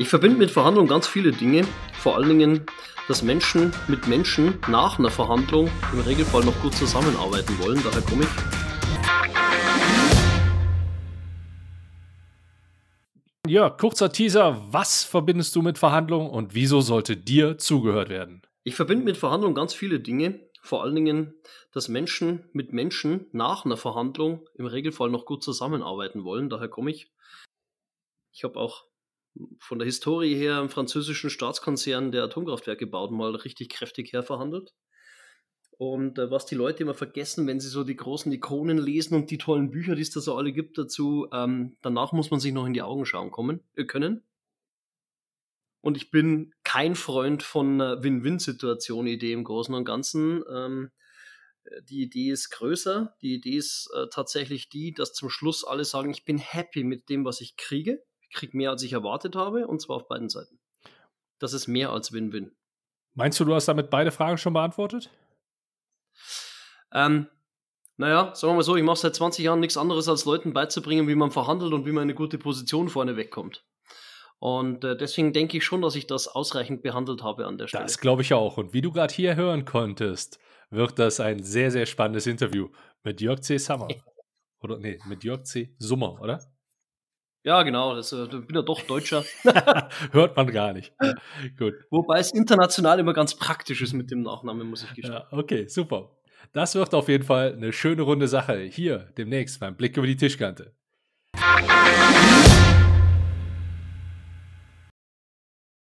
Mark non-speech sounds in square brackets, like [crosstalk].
Ich verbinde mit Verhandlungen ganz viele Dinge, vor allen Dingen, dass Menschen mit Menschen nach einer Verhandlung im Regelfall noch gut zusammenarbeiten wollen, daher komme ich. Ja, kurzer Teaser, was verbindest du mit Verhandlungen und wieso sollte dir zugehört werden? Ich verbinde mit Verhandlungen ganz viele Dinge, vor allen Dingen, dass Menschen mit Menschen nach einer Verhandlung im Regelfall noch gut zusammenarbeiten wollen, daher komme ich. Ich habe auch von der Historie her im französischen Staatskonzern, der Atomkraftwerke baut, mal richtig kräftig herverhandelt. Und äh, was die Leute immer vergessen, wenn sie so die großen Ikonen lesen und die tollen Bücher, die es da so alle gibt dazu, ähm, danach muss man sich noch in die Augen schauen kommen, äh, können. Und ich bin kein Freund von einer äh, Win-Win-Situation-Idee im Großen und Ganzen. Ähm, die Idee ist größer. Die Idee ist äh, tatsächlich die, dass zum Schluss alle sagen, ich bin happy mit dem, was ich kriege kriege mehr, als ich erwartet habe, und zwar auf beiden Seiten. Das ist mehr als Win-Win. Meinst du, du hast damit beide Fragen schon beantwortet? Ähm, naja, sagen wir mal so, ich mache seit 20 Jahren nichts anderes, als Leuten beizubringen, wie man verhandelt und wie man eine gute Position vorne wegkommt. Und äh, deswegen denke ich schon, dass ich das ausreichend behandelt habe an der Stelle. Das glaube ich auch. Und wie du gerade hier hören konntest, wird das ein sehr, sehr spannendes Interview mit Jörg C. Summer. [laughs] Oder nee, mit Jörg C. Summer, oder? Ja, genau, das, äh, bin ja doch Deutscher. [laughs] Hört man gar nicht. gut. Wobei es international immer ganz praktisch ist mit dem Nachnamen, muss ich gestehen. Ja, okay, super. Das wird auf jeden Fall eine schöne runde Sache hier demnächst beim Blick über die Tischkante.